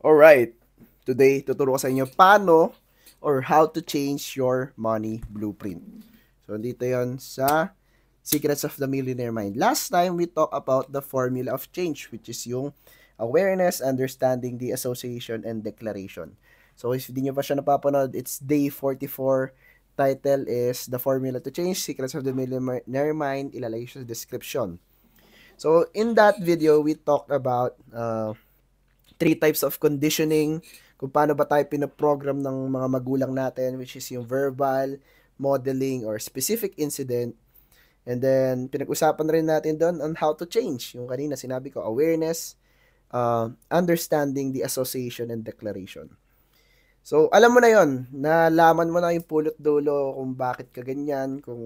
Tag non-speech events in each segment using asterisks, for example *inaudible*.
All right. today tuturo ko sa inyo paano or how to change your money blueprint. So, dito yon sa Secrets of the Millionaire Mind. Last time, we talked about the formula of change, which is yung awareness, understanding the association, and declaration. So, if hindi nyo pa siya napapanood, it's day 44. Title is The Formula to Change, Secrets of the Millionaire Mind. Ilalagay siya sa description. So, in that video, we talked about uh, three types of conditioning, kung paano ba tayo pinaprogram ng mga magulang natin, which is yung verbal, modeling, or specific incident. And then, pinag-usapan rin natin doon on how to change. Yung kanina sinabi ko, awareness, uh, understanding the association and declaration. So, alam mo na yon Nalaman mo na yung pulot dulo kung bakit ka ganyan, kung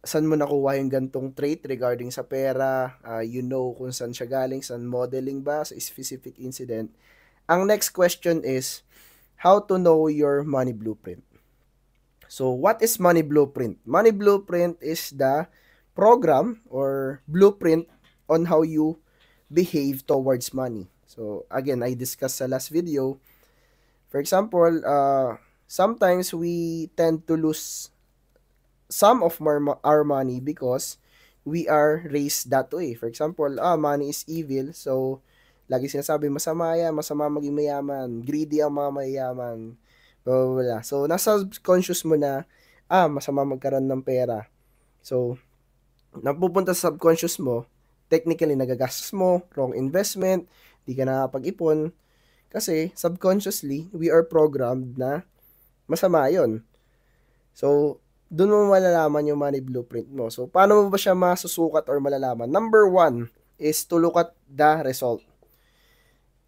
saan mo nakuha yung gantong trait regarding sa pera, uh, you know kung saan siya galing, saan modeling ba, sa specific incident. Ang next question is, how to know your money blueprint. So, what is money blueprint? Money blueprint is the program or blueprint on how you behave towards money. So, again, I discussed sa last video. For example, uh, sometimes we tend to lose some of mar- our money because we are raised that way. For example, ah, money is evil. So, lagi sinasabi, masama yan, masama maging mayaman, greedy ang mga mayaman, blah, blah, blah. So, nasa subconscious mo na, ah, masama magkaroon ng pera. So, napupunta sa subconscious mo, technically, nagagastos mo, wrong investment, di ka nakapag-ipon. Kasi, subconsciously, we are programmed na masama yon So, doon mo malalaman yung money blueprint mo. So, paano mo ba siya masusukat or malalaman? Number one is to look at the result.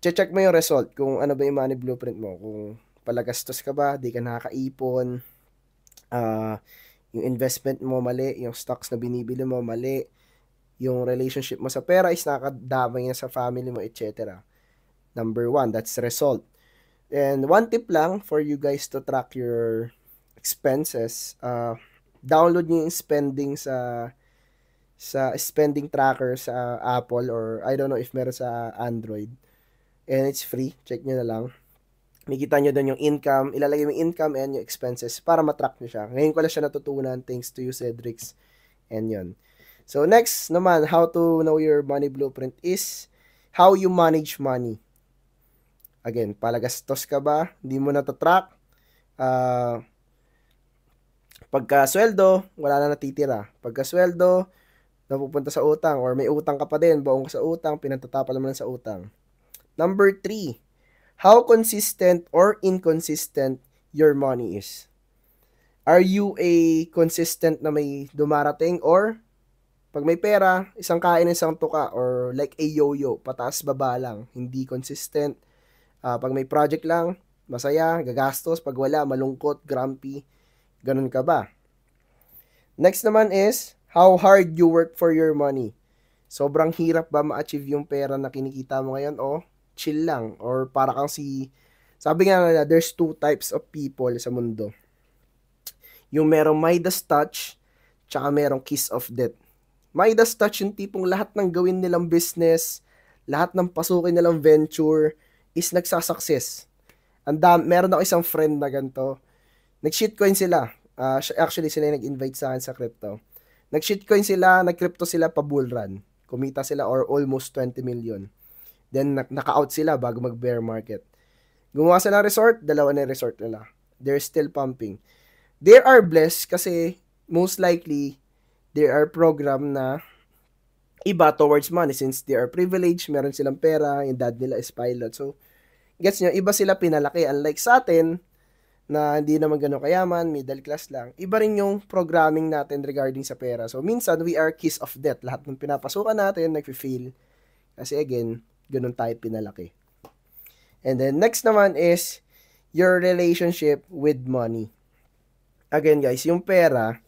Check mo yung result kung ano ba yung money blueprint mo. Kung palagastos ka ba, di ka nakakaipon, uh, yung investment mo mali, yung stocks na binibili mo mali, yung relationship mo sa pera is nakakadamay na sa family mo, etc. Number one, that's result. And one tip lang for you guys to track your expenses, uh, download niyo yung spending sa sa spending tracker sa Apple or I don't know if meron sa Android. And it's free. Check nyo na lang. Makikita nyo doon yung income. Ilalagay mo yung income and yung expenses para matrack nyo siya. Ngayon ko lang siya natutunan thanks to you, Cedrics. And yun. So next naman, how to know your money blueprint is how you manage money. Again, palagastos ka ba? Hindi mo natatrack? Uh, Pagka sweldo, wala na natitira. Pagka sweldo, napupunta sa utang or may utang ka pa din, baong ka sa utang, pinatatapal mo lang sa utang. Number three, how consistent or inconsistent your money is. Are you a consistent na may dumarating or pag may pera, isang kain, isang tuka or like a yo-yo, pataas-baba lang, hindi consistent. Uh, pag may project lang, masaya, gagastos. Pag wala, malungkot, grumpy. Ganun ka ba? Next naman is, how hard you work for your money. Sobrang hirap ba ma-achieve yung pera na kinikita mo ngayon o chill lang or para kang si sabi nga nila, there's two types of people sa mundo. Yung merong Midas touch, tsaka merong kiss of death. Midas touch yung tipong lahat ng gawin nilang business, lahat ng pasukin nilang venture is nagsasucess. And, meron ako isang friend na ganito. Nag-shitcoin sila. Uh, actually, sila yung nag-invite sa akin sa crypto. Nag-shitcoin sila, nag-crypto sila pa bull run. Kumita sila or almost 20 million. Then, naka-out sila bago mag-bear market. Gumawa sila ng resort, dalawa na resort nila. They're still pumping. They are blessed kasi most likely, there are program na iba towards money since they are privileged, meron silang pera, yung dad nila is pilot. So, gets nyo, iba sila pinalaki. Unlike sa atin, na hindi naman ganun kayaman, middle class lang. Iba rin yung programming natin regarding sa pera. So, minsan, we are kiss of death. Lahat ng pinapasukan natin, nagfe-feel. Kasi again, ganun tayo pinalaki. And then, next naman is your relationship with money. Again, guys, yung pera,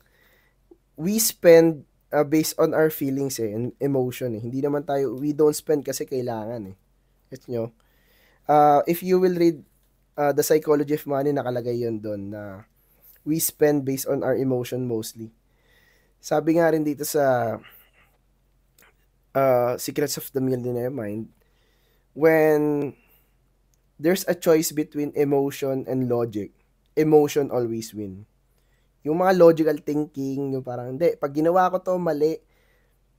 we spend uh, based on our feelings eh, and emotion eh. Hindi naman tayo, we don't spend kasi kailangan eh. Gets nyo? Uh, if you will read uh, The Psychology of Money, nakalagay yon doon na we spend based on our emotion mostly. Sabi nga rin dito sa uh, Secrets of the Millionaire Mind, when there's a choice between emotion and logic, emotion always win. Yung mga logical thinking, yung parang, hindi, pag ginawa ko to, mali,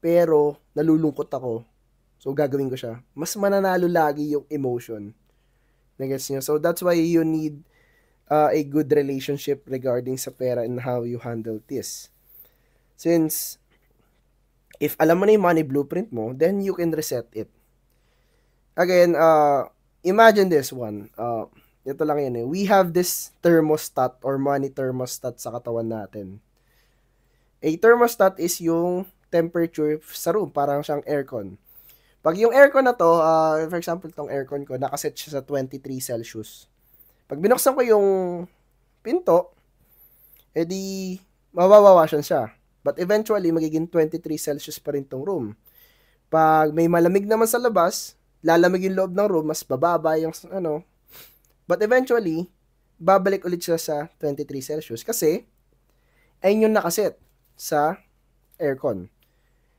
pero nalulungkot ako, so gagawin ko siya. Mas mananalo lagi yung emotion Nagets niyo? So that's why you need uh, a good relationship regarding sa pera and how you handle this. Since if alam mo na yung money blueprint mo, then you can reset it. Again, uh, imagine this one. Uh, ito lang yan eh. We have this thermostat or money thermostat sa katawan natin. A thermostat is yung temperature sa room, parang siyang aircon. Pag yung aircon na to, uh, for example, tong aircon ko, nakaset siya sa 23 Celsius. Pag binuksan ko yung pinto, edi mawawawasan siya. But eventually, magiging 23 Celsius pa rin tong room. Pag may malamig naman sa labas, lalamig yung loob ng room, mas bababa yung ano. But eventually, babalik ulit siya sa 23 Celsius kasi ayun yung nakaset sa aircon.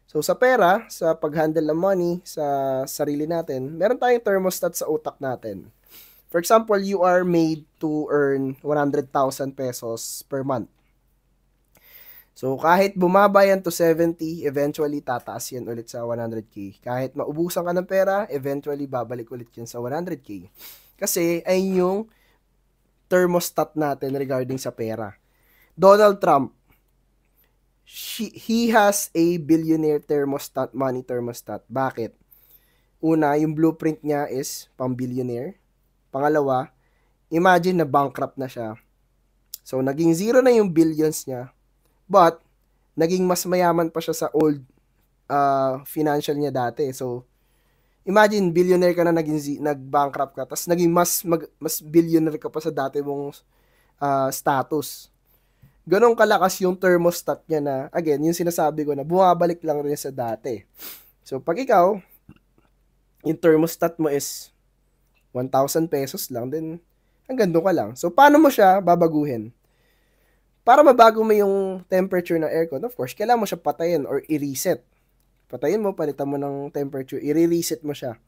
So sa pera, sa pag-handle ng money sa sarili natin, meron tayong thermostat sa utak natin. For example, you are made to earn 100,000 pesos per month. So kahit bumaba yan to 70, eventually tataas yan ulit sa 100k. Kahit maubusan ka ng pera, eventually babalik ulit yan sa 100k. Kasi ay yung thermostat natin regarding sa pera. Donald Trump, she, he has a billionaire thermostat, money thermostat. Bakit? Una, yung blueprint niya is pang-billionaire. Pangalawa, imagine na bankrupt na siya. So, naging zero na yung billions niya. But, naging mas mayaman pa siya sa old uh, financial niya dati. So, imagine, billionaire ka na, naging, nag-bankrupt ka, tapos naging mas, mag, mas billionaire ka pa sa dati mong uh, status ganun kalakas yung thermostat niya na, again, yung sinasabi ko na bumabalik lang rin sa dati. So, pag ikaw, yung thermostat mo is 1,000 pesos lang, then hanggang doon ka lang. So, paano mo siya babaguhin? Para mabago mo yung temperature ng aircon, of course, kailangan mo siya patayin or i-reset. Patayin mo, palitan mo ng temperature, i-reset mo siya.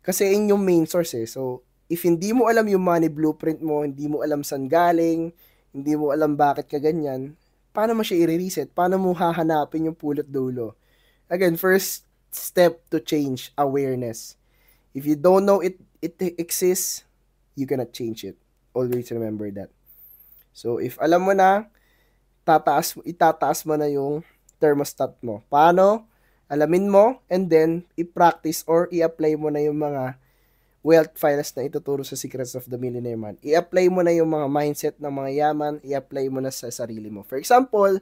Kasi yun yung main source eh. So, if hindi mo alam yung money blueprint mo, hindi mo alam saan galing, hindi mo alam bakit ka ganyan, paano mo siya i-reset? Paano mo hahanapin yung pulot dulo? Again, first step to change, awareness. If you don't know it, it exists, you cannot change it. Always remember that. So, if alam mo na, tataas, itataas mo na yung thermostat mo. Paano? Alamin mo, and then, i-practice or i-apply mo na yung mga wealth finance na ituturo sa Secrets of the Millionaire Man. I-apply mo na yung mga mindset ng mga yaman, i-apply mo na sa sarili mo. For example,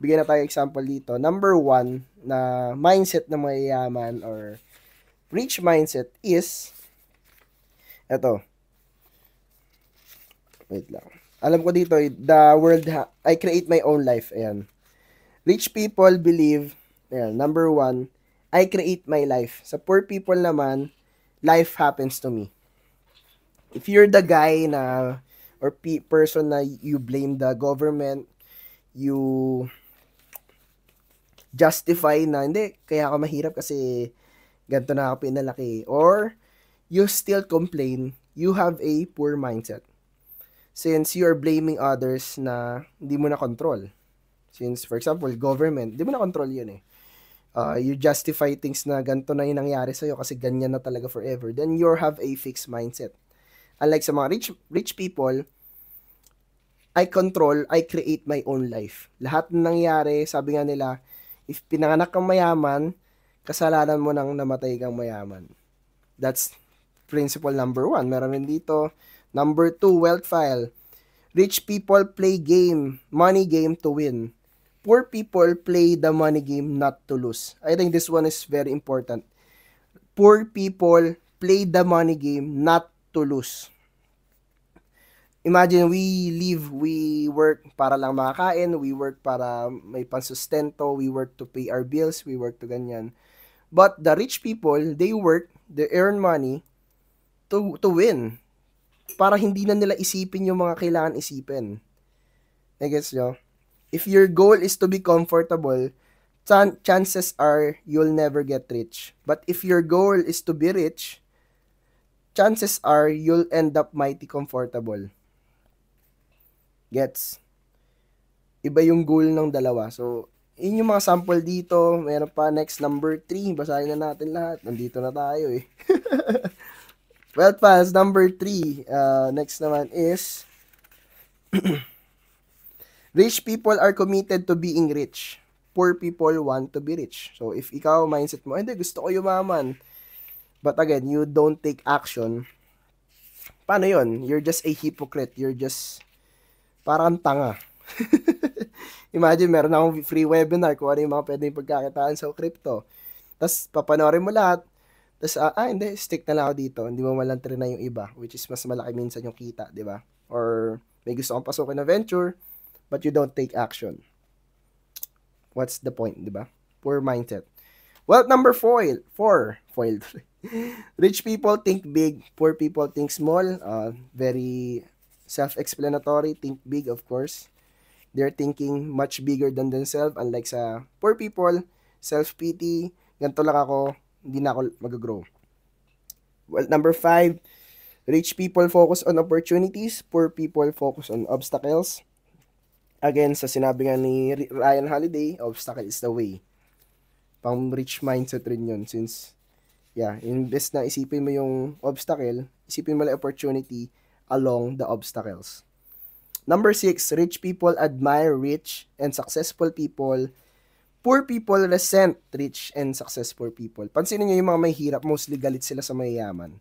bigyan na tayo example dito. Number one na mindset ng mga yaman or rich mindset is eto. Wait lang. Alam ko dito, the world, ha- I create my own life. Ayan. Rich people believe, ayan, number one, I create my life. Sa poor people naman, life happens to me. If you're the guy na or pe- person na you blame the government, you justify na hindi kaya ako mahirap kasi ganito na ako pinalaki or you still complain, you have a poor mindset. Since you are blaming others na hindi mo na control. Since, for example, government, hindi mo na control yun eh uh, you justify things na ganito na yung nangyari sa'yo kasi ganyan na talaga forever, then you have a fixed mindset. Unlike sa mga rich, rich people, I control, I create my own life. Lahat ng nangyari, sabi nga nila, if pinanganak kang mayaman, kasalanan mo nang namatay kang mayaman. That's principle number one. Meron din dito. Number two, wealth file. Rich people play game, money game to win poor people play the money game not to lose. I think this one is very important. Poor people play the money game not to lose. Imagine we live, we work para lang makakain, we work para may pansustento, we work to pay our bills, we work to ganyan. But the rich people, they work, they earn money to to win. Para hindi na nila isipin yung mga kailangan isipin. I guess, yo. No? if your goal is to be comfortable, chan- chances are you'll never get rich. But if your goal is to be rich, chances are you'll end up mighty comfortable. Gets? Iba yung goal ng dalawa. So, yun yung mga sample dito. Meron pa next number 3. Basahin na natin lahat. Nandito na tayo eh. *laughs* well, fans, number 3. Uh, next naman is *clears throat* Rich people are committed to being rich. Poor people want to be rich. So if ikaw mindset mo, hindi gusto ko yumaman. But again, you don't take action. Paano 'yon? You're just a hypocrite. You're just parang tanga. *laughs* Imagine, meron akong free webinar kung ano yung mga pwedeng pagkakitaan sa crypto. Tapos, papanorin mo lahat. Tapos, ah, ah, hindi, stick na lang ako dito. Hindi mo malang na yung iba, which is mas malaki minsan yung kita, di ba? Or, may gusto kong pasukin na venture, but you don't take action. What's the point, di ba? Poor mindset. Well, number foil, four, foil. *laughs* Rich people think big, poor people think small. Uh, very self-explanatory, think big, of course. They're thinking much bigger than themselves, unlike sa poor people, self-pity, ganito lang ako, hindi na ako mag-grow. Well, number five, rich people focus on opportunities, poor people focus on obstacles again, sa sinabi nga ni Ryan Holiday, obstacle is the way. Pang rich mindset rin yun since, yeah, invest na isipin mo yung obstacle, isipin mo lang opportunity along the obstacles. Number six, rich people admire rich and successful people. Poor people resent rich and successful people. Pansinin nyo yung mga may hirap, mostly galit sila sa mayayaman.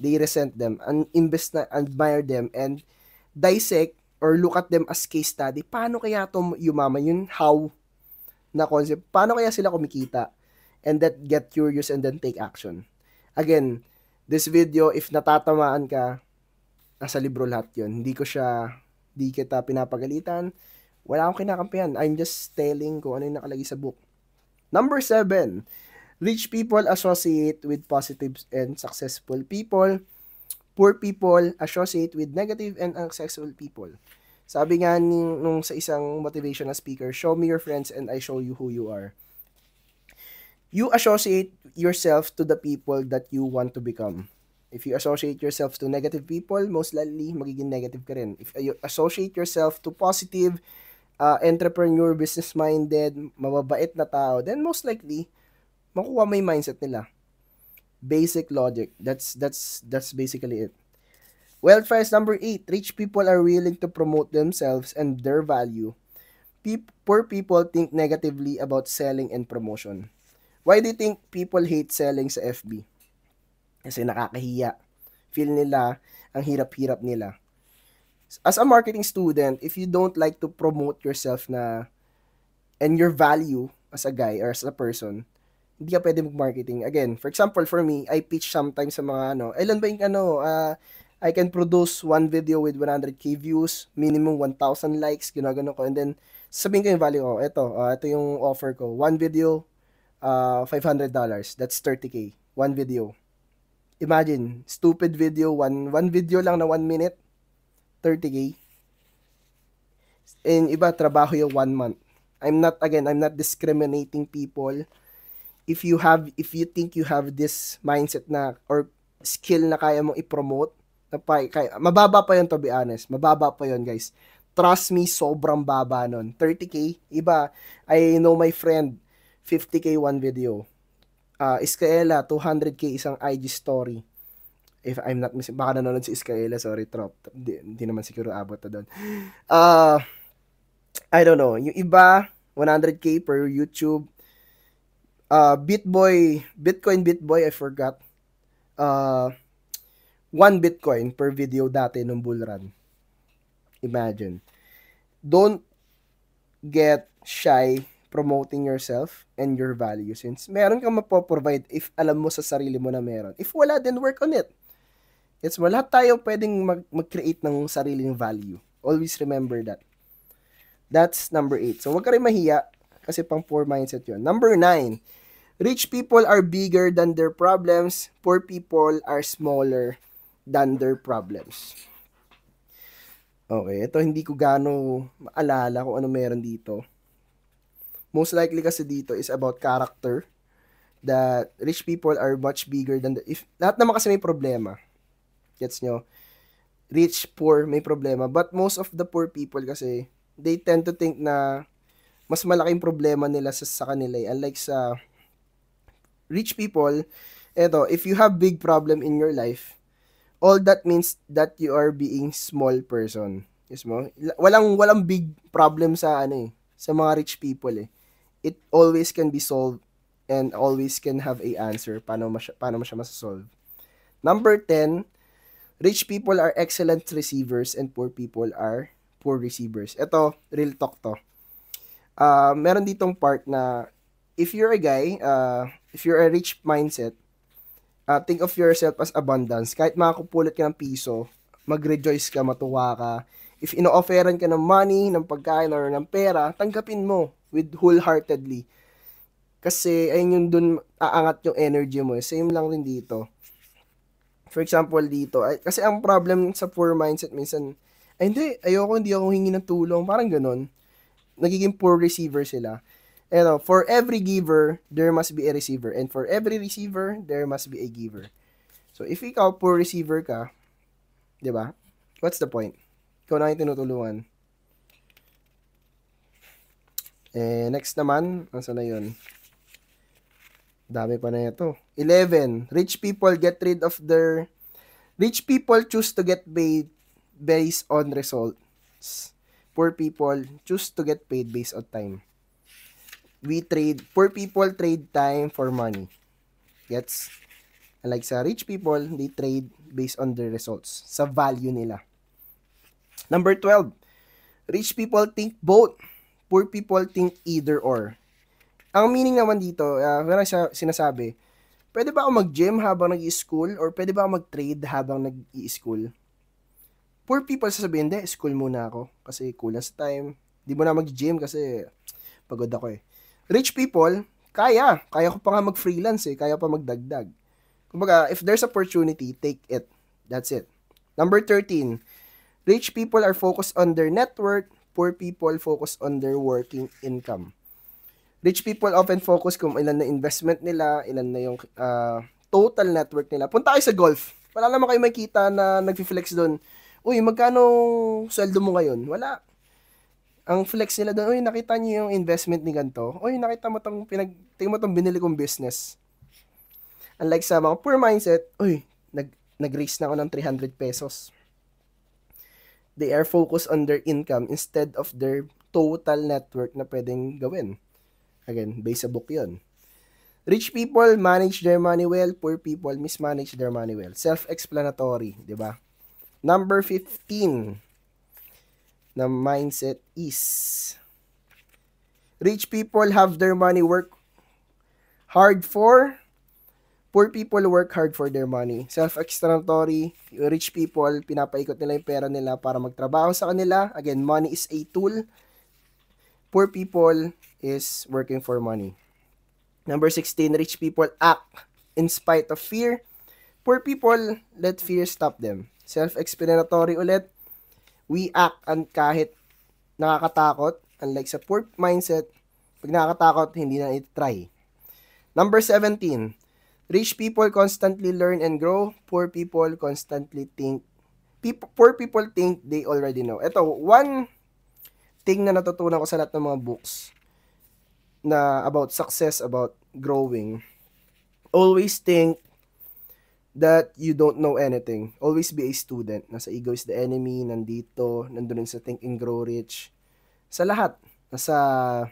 They resent them and invest na admire them and dissect or look at them as case study, paano kaya to yumaman yun how na concept? Paano kaya sila kumikita? And that get curious and then take action. Again, this video, if natatamaan ka, nasa libro lahat yun. Hindi ko siya, hindi kita pinapagalitan. Wala akong kinakampihan. I'm just telling kung ano yung nakalagay sa book. Number seven, rich people associate with positive and successful people poor people associate with negative and unsuccessful people. Sabi nga nung, nung sa isang motivational speaker, show me your friends and I show you who you are. You associate yourself to the people that you want to become. If you associate yourself to negative people, most likely magiging negative ka rin. If you associate yourself to positive, uh, entrepreneur, business-minded, mababait na tao, then most likely, makuha mo yung mindset nila basic logic. That's that's that's basically it. Welfare is number eight. Rich people are willing to promote themselves and their value. Pe- poor people think negatively about selling and promotion. Why do you think people hate selling sa FB? Kasi nakakahiya. Feel nila, ang hirap-hirap nila. As a marketing student, if you don't like to promote yourself na and your value as a guy or as a person, hindi ka pwede mag-marketing. Again, for example, for me, I pitch sometimes sa mga ano, ilan ba yung ano, uh, I can produce one video with 100k views, minimum 1,000 likes, ginagano ko. And then, sabihin ko yung value ko, ito, uh, ah, ito yung offer ko. One video, uh, ah, $500. That's 30k. One video. Imagine, stupid video, one, one video lang na one minute, 30k. And iba, trabaho yung one month. I'm not, again, I'm not discriminating people if you have if you think you have this mindset na or skill na kaya mong i-promote na pa, kaya, mababa pa yun to be honest mababa pa yun guys trust me sobrang baba nun 30k iba I know my friend 50k one video uh, ah, Iskaela 200k isang IG story if I'm not mistaken, baka nanonood si Iskaela sorry trop hindi naman siguro abot to doon uh, ah, I don't know yung iba 100k per YouTube uh, Bitboy, Bitcoin Bitboy, I forgot. Uh, one Bitcoin per video dati nung bull run. Imagine. Don't get shy promoting yourself and your value since meron kang mapoprovide if alam mo sa sarili mo na meron. If wala, then work on it. It's wala tayo pwedeng mag- mag-create ng sariling value. Always remember that. That's number 8. So, wag ka rin mahiya kasi pang poor mindset yon Number 9, Rich people are bigger than their problems. Poor people are smaller than their problems. Okay, ito hindi ko gaano maalala kung ano meron dito. Most likely kasi dito is about character that rich people are much bigger than the, if lahat naman kasi may problema. Gets nyo? Rich, poor, may problema. But most of the poor people kasi, they tend to think na mas malaking problema nila sa, sa kanila. Eh. Unlike sa rich people, eto, if you have big problem in your life, all that means that you are being small person. Yes mo? Walang, walang big problem sa, ano eh, sa mga rich people eh. It always can be solved and always can have a answer paano mo siya, paano mo siya masasolve. Number 10, rich people are excellent receivers and poor people are poor receivers. Ito, real talk to. Uh, meron ditong part na if you're a guy, uh, if you're a rich mindset, uh, think of yourself as abundance. Kahit makakupulot ka ng piso, mag-rejoice ka, matuwa ka. If ino-offeran ka ng money, ng pagkain, or ng pera, tanggapin mo with wholeheartedly. Kasi, ayun yung dun aangat yung energy mo. Eh. Same lang rin dito. For example, dito. Ay, kasi ang problem sa poor mindset minsan, ay hindi, ayoko, hindi ako hingi ng tulong. Parang ganun. Nagiging poor receiver sila you know, for every giver, there must be a receiver. And for every receiver, there must be a giver. So, if ikaw poor receiver ka, di ba? What's the point? Ikaw na yung tinutulungan. Eh, next naman, nasa na yun? Dami pa na ito. 11. Rich people get rid of their... Rich people choose to get paid based on results. Poor people choose to get paid based on time we trade, poor people trade time for money. Gets? like sa rich people, they trade based on their results, sa value nila. Number 12, rich people think both, poor people think either or. Ang meaning naman dito, uh, ah, meron siya sinasabi, pwede ba ako mag-gym habang nag-i-school or pwede ba ako mag-trade habang nag-i-school? Poor people sasabihin, hindi, school muna ako kasi kulang sa time. Hindi mo na mag-gym kasi pagod ako eh. Rich people, kaya. Kaya ko pa nga mag-freelance eh. Kaya pa magdagdag. Kumbaga, if there's opportunity, take it. That's it. Number 13, rich people are focused on their network, poor people focus on their working income. Rich people often focus kung ilan na investment nila, ilan na yung uh, total network nila. Punta kayo sa golf. Wala naman kayo makita na nagfi-flex doon. Uy, magkano sweldo mo ngayon? Wala ang flex nila doon, uy, nakita niyo yung investment ni ganto. Uy, nakita mo tong pinag tingin mo tong binili kong business. Unlike sa mga poor mindset, uy, nag nag-raise na ako ng 300 pesos. They are focused on their income instead of their total network na pwedeng gawin. Again, based sa book 'yon. Rich people manage their money well, poor people mismanage their money well. Self-explanatory, 'di ba? Number 15 na mindset is rich people have their money work hard for poor people work hard for their money. Self-explanatory, rich people, pinapaikot nila yung pera nila para magtrabaho sa kanila. Again, money is a tool. Poor people is working for money. Number 16, rich people act in spite of fear. Poor people, let fear stop them. Self-explanatory ulit, we act and kahit nakakatakot, unlike sa poor mindset, pag nakakatakot, hindi na i-try. Number 17, rich people constantly learn and grow, poor people constantly think, people, poor people think they already know. Ito, one thing na natutunan ko sa lahat ng mga books na about success, about growing, always think that you don't know anything. Always be a student. Nasa ego is the enemy, nandito, nandun sa think and grow rich. Sa lahat. Nasa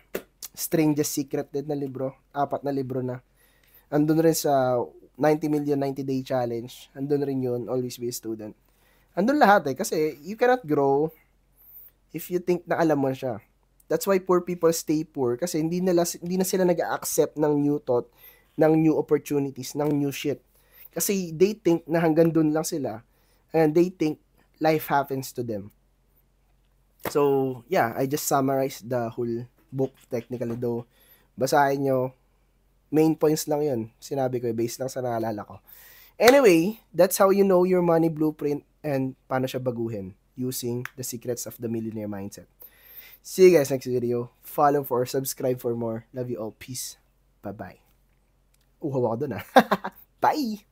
Strangest Secret din na libro. Apat na libro na. Andun rin sa 90 million 90 day challenge. Andun rin yun. Always be a student. Andun lahat eh. Kasi you cannot grow if you think na alam mo siya. That's why poor people stay poor kasi hindi nila hindi na sila nag-accept ng new thought, ng new opportunities, ng new shit. Kasi they think na hanggang doon lang sila and they think life happens to them. So, yeah, I just summarized the whole book technically though. Basahin nyo. Main points lang yun. Sinabi ko, based lang sa naalala ko. Anyway, that's how you know your money blueprint and paano siya baguhin using the secrets of the millionaire mindset. See you guys next video. Follow for, subscribe for more. Love you all. Peace. Bye-bye. Uhaw ako dun ah. *laughs* Bye!